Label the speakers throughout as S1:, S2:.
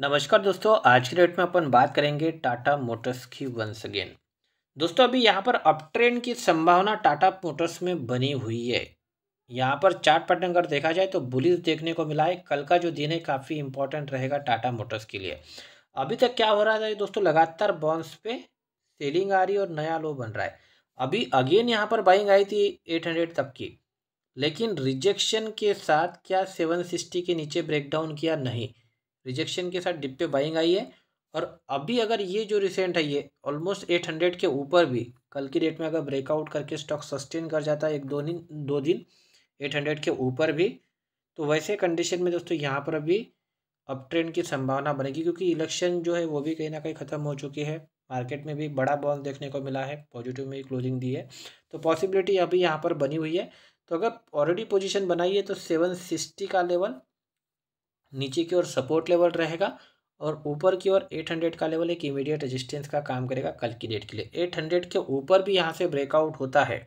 S1: नमस्कार दोस्तों आज के डेट में अपन बात करेंगे टाटा मोटर्स की वंस अगेन दोस्तों अभी यहाँ पर अप ट्रेंड की संभावना टाटा मोटर्स में बनी हुई है यहाँ पर चार्ट पैटर्न अगर देखा जाए तो बुलिस देखने को मिला है कल का जो दिन है काफ़ी इंपॉर्टेंट रहेगा टाटा मोटर्स के लिए अभी तक क्या हो रहा है दोस्तों लगातार बॉन्स पे सेलिंग आ रही है और नया लो बन रहा है अभी अगेन यहाँ पर बाइंग आई थी एट हंड्रेड तक की लेकिन रिजेक्शन के साथ क्या सेवन सिक्सटी के नीचे ब्रेकडाउन किया नहीं रिजेक्शन के साथ डिप पे बाइंग आई है और अभी अगर ये जो रिसेंट है ये ऑलमोस्ट एट हंड्रेड के ऊपर भी कल की डेट में अगर ब्रेकआउट करके स्टॉक सस्टेन कर जाता है एक दो दिन दो दिन एट हंड्रेड के ऊपर भी तो वैसे कंडीशन में दोस्तों यहाँ पर अभी अप ट्रेंड की संभावना बनेगी क्योंकि इलेक्शन जो है वो भी कहीं ना कहीं ख़त्म हो चुकी है मार्केट में भी बड़ा बॉल देखने को मिला है पॉजिटिव में क्लोजिंग दी है तो पॉसिबिलिटी अभी यहाँ पर बनी हुई है तो अगर ऑलरेडी पोजिशन बनाई है तो सेवन सिक्सटी का लेवल नीचे की ओर सपोर्ट लेवल रहेगा और ऊपर की ओर 800 का लेवल एक इमीडिएट रेजिस्टेंस का काम करेगा कल की डेट के लिए 800 के ऊपर भी यहाँ से ब्रेकआउट होता है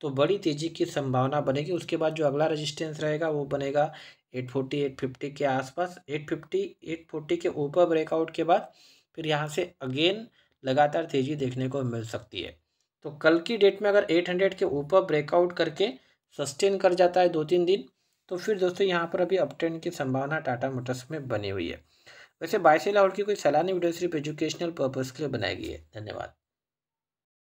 S1: तो बड़ी तेज़ी की संभावना बनेगी उसके बाद जो अगला रेजिस्टेंस रहेगा वो बनेगा 840 850 के आसपास 850 840 के ऊपर ब्रेकआउट के बाद फिर यहाँ से अगेन लगातार तेज़ी देखने को मिल सकती है तो कल की डेट में अगर एट के ऊपर ब्रेकआउट करके सस्टेन कर जाता है दो तीन दिन तो फिर दोस्तों यहाँ पर अभी अपट्रेंड की संभावना टाटा मोटर्स में बनी हुई है वैसे बाईस लाहौल की कोई सैलानी वीडियो सिर्फ एजुकेशनल पर्पज़ के लिए बनाई गई है धन्यवाद